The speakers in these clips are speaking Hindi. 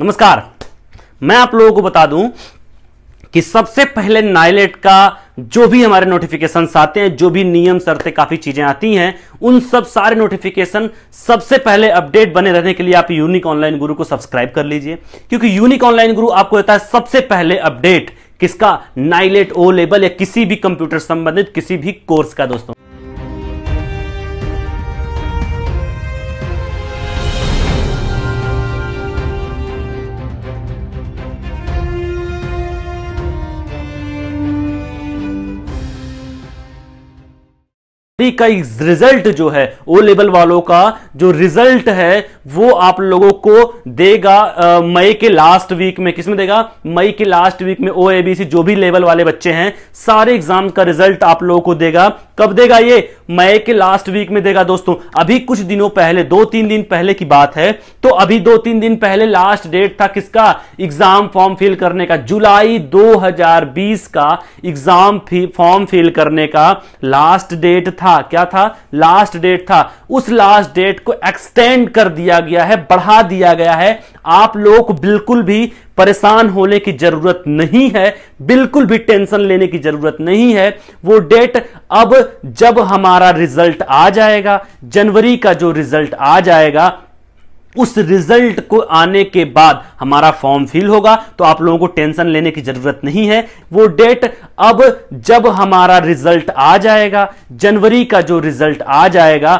नमस्कार मैं आप लोगों को बता दूं कि सबसे पहले नाइलेट का जो भी हमारे नोटिफिकेशन आते हैं जो भी नियम शर्तें काफी चीजें आती हैं उन सब सारे नोटिफिकेशन सबसे पहले अपडेट बने रहने के लिए आप यूनिक ऑनलाइन गुरु को सब्सक्राइब कर लीजिए क्योंकि यूनिक ऑनलाइन गुरु आपको देता है सबसे पहले अपडेट किसका नाइलेट ओ लेबल या किसी भी कंप्यूटर संबंधित किसी भी कोर्स का दोस्तों का रिजल्ट जो है ओ लेवल वालों का जो रिजल्ट है वो आप लोगों को देगा मई के लास्ट वीक में किसमें देगा मई के लास्ट वीक में ओ एबीसी जो भी लेवल वाले बच्चे हैं सारे एग्जाम का रिजल्ट आप लोगों को देगा कब देगा ये मई के लास्ट वीक में देगा दोस्तों अभी कुछ दिनों पहले दो तीन दिन पहले की बात है तो अभी दो तीन दिन पहले लास्ट डेट था किसका एग्जाम फॉर्म फिल करने का जुलाई 2020 का एग्जाम फॉर्म फिल करने का लास्ट डेट था क्या था लास्ट डेट था उस लास्ट डेट को एक्सटेंड कर दिया गया है बढ़ा दिया गया है आप लोगों को बिल्कुल भी परेशान होने की जरूरत नहीं है बिल्कुल भी टेंशन लेने की जरूरत नहीं है वो डेट अब जब हमारा रिजल्ट आ जाएगा जनवरी का जो रिजल्ट आ जाएगा उस रिजल्ट को आने के बाद हमारा फॉर्म फिल होगा तो आप लोगों को टेंशन लेने की जरूरत नहीं है वो डेट अब जब हमारा रिजल्ट आ जाएगा जनवरी का जो रिजल्ट आ जाएगा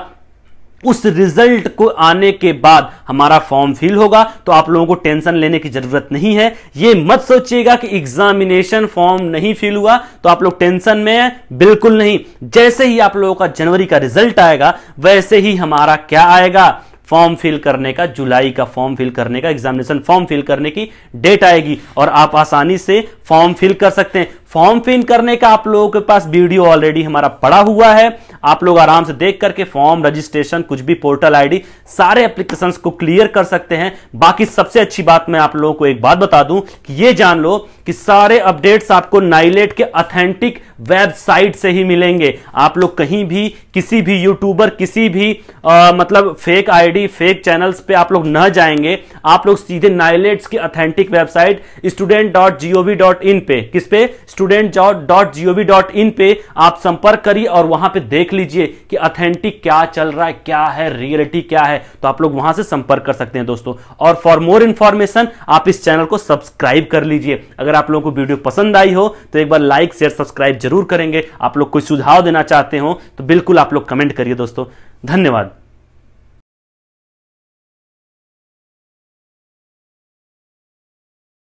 उस रिजल्ट को आने के बाद हमारा फॉर्म फिल होगा तो आप लोगों को टेंशन लेने की जरूरत नहीं है ये मत सोचिएगा कि एग्जामिनेशन फॉर्म नहीं फिल हुआ तो आप लोग टेंशन में बिल्कुल नहीं जैसे ही आप लोगों का जनवरी का रिजल्ट आएगा वैसे ही हमारा क्या आएगा फॉर्म फिल करने का जुलाई का फॉर्म फिल करने का एग्जामिनेशन फॉर्म फिल करने की डेट आएगी और आप आसानी से फॉर्म फिल कर सकते हैं फॉर्म फिल करने का आप लोगों के पास वीडियो ऑलरेडी हमारा पड़ा हुआ है आप लोग आराम से देख करके फॉर्म रजिस्ट्रेशन कुछ भी पोर्टल आईडी सारे एप्लीकेशन को क्लियर कर सकते हैं बाकी सबसे अच्छी बात मैं आप लोगों को एक बात बता दूं कि ये जान लो कि सारे अपडेट्स आपको नाइलेट के अथेंटिक वेबसाइट से ही मिलेंगे आप लोग कहीं भी किसी भी यूट्यूबर किसी भी आ, मतलब फेक आईडी फेक चैनल्स पे आप लोग न जाएंगे आप लोग सीधे नाइलेट्स की authentic website student dot GOV dot in पे किस पे student dot GOV dot in पे आप संपर्क करिए और वहां पे देख लीजिए कि अथेंटिक क्या चल रहा है क्या है रियलिटी क्या है तो आप लोग वहां से संपर्क कर सकते हैं दोस्तों और फॉर मोर इन्फॉर्मेशन आप इस चैनल को सब्सक्राइब कर लीजिए अगर आप लोगों को वीडियो पसंद आई हो तो एक बार लाइक शेयर सब्सक्राइब जरूर करेंगे आप लोग कोई सुझाव देना चाहते हो तो बिल्कुल आप लोग कमेंट करिए दोस्तों धन्यवाद